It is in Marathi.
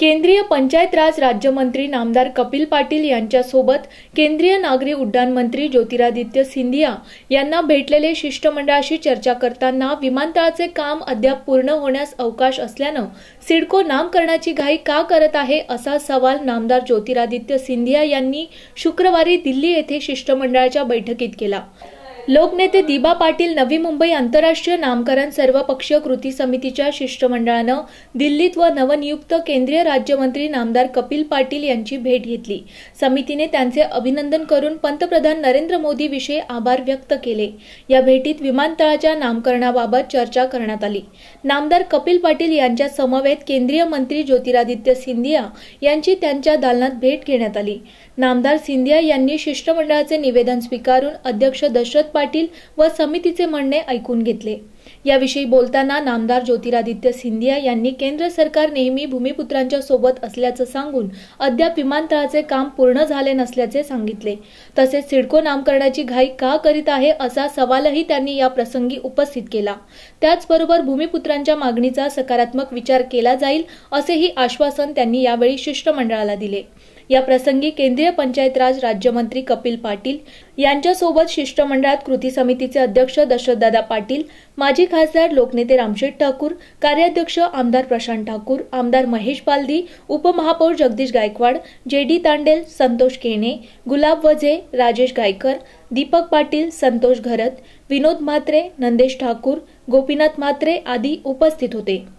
केंद्रीय पंचायत राज राज्यमंत्री नामदार कपिल पाटील यांच्यासोबत केंद्रीय नागरी उड्डाण मंत्री ज्योतिरादित्य सिंधिया यांना भेटलेले शिष्टमंडळाशी चर्चा करताना विमानतळाचे काम अद्याप पूर्ण होण्यास अवकाश असल्यानं सिडको नाम करण्याची घाई का करत आहे असा सवाल नामदार ज्योतिरादित्य सिंधिया यांनी शुक्रवारी दिल्ली येथे शिष्टमंडळाच्या बैठकीत केला लोकनेते दिबा पाटील नवी मुंबई आंतरराष्ट्रीय नामकरण सर्वपक्षीय कृती समितीच्या शिष्टमंडळानं दिल्लीत व नवनियुक्त केंद्रीय राज्यमंत्री नामदार कपिल पाटील यांची भेट घेतली समितीने त्यांचे अभिनंदन करून पंतप्रधान नरेंद्र मोदीविषयी आभार व्यक्त केले या भेटीत विमानतळाच्या नामकरणाबाबत चर्चा करण्यात आली नामदार कपिल पाटील यांच्या समवेत केंद्रीय मंत्री ज्योतिरादित्य सिंधिया यांची त्यांच्या दालनात भेट घेण्यात आली नामदार सिंधिया यांनी शिष्टमंडळाचे निवेदन स्वीकारून अध्यक्ष दशरथ पाटील व समितीचे म्हणणे ऐकून घेतले याविषयी बोलताना नामदार ज्योतिरादित्य सिंधिया यांनी केंद्र सरकार नेहमी भूमिपुत्रांच्या सोबत असल्याचं सांगून अद्याप विमानतळाचे काम पूर्ण झाले नसल्याचे सांगितले तसेच सिडको नामकरणाची घाई का करीत आहे असा सवालही त्यांनी या प्रसंगी उपस्थित केला त्याचबरोबर भूमिपुत्रांच्या मागणीचा सकारात्मक विचार केला जाईल असेही आश्वासन त्यांनी यावेळी शिष्टमंडळाला दिले या प्रसंगी केंद्रीय पंचायत राज राज्यमंत्री कपिल पाटील यांच्यासोबत शिष्टमंडळात कृती समितीचे अध्यक्ष दशरथदादा पाटील माजी खासदार लोकनेते रामशेठ ठाकूर कार्याध्यक्ष आमदार प्रशांत ठाकूर आमदार महेश बालदी उपमहापौर जगदीश गायकवाड जे डी तांडेल संतोष केणे गुलाब वझे राजेश गायकर दीपक पाटील संतोष घरत विनोद म्हात्रे नंदेश ठाकूर गोपीनाथ म्हात्रे आदी उपस्थित होते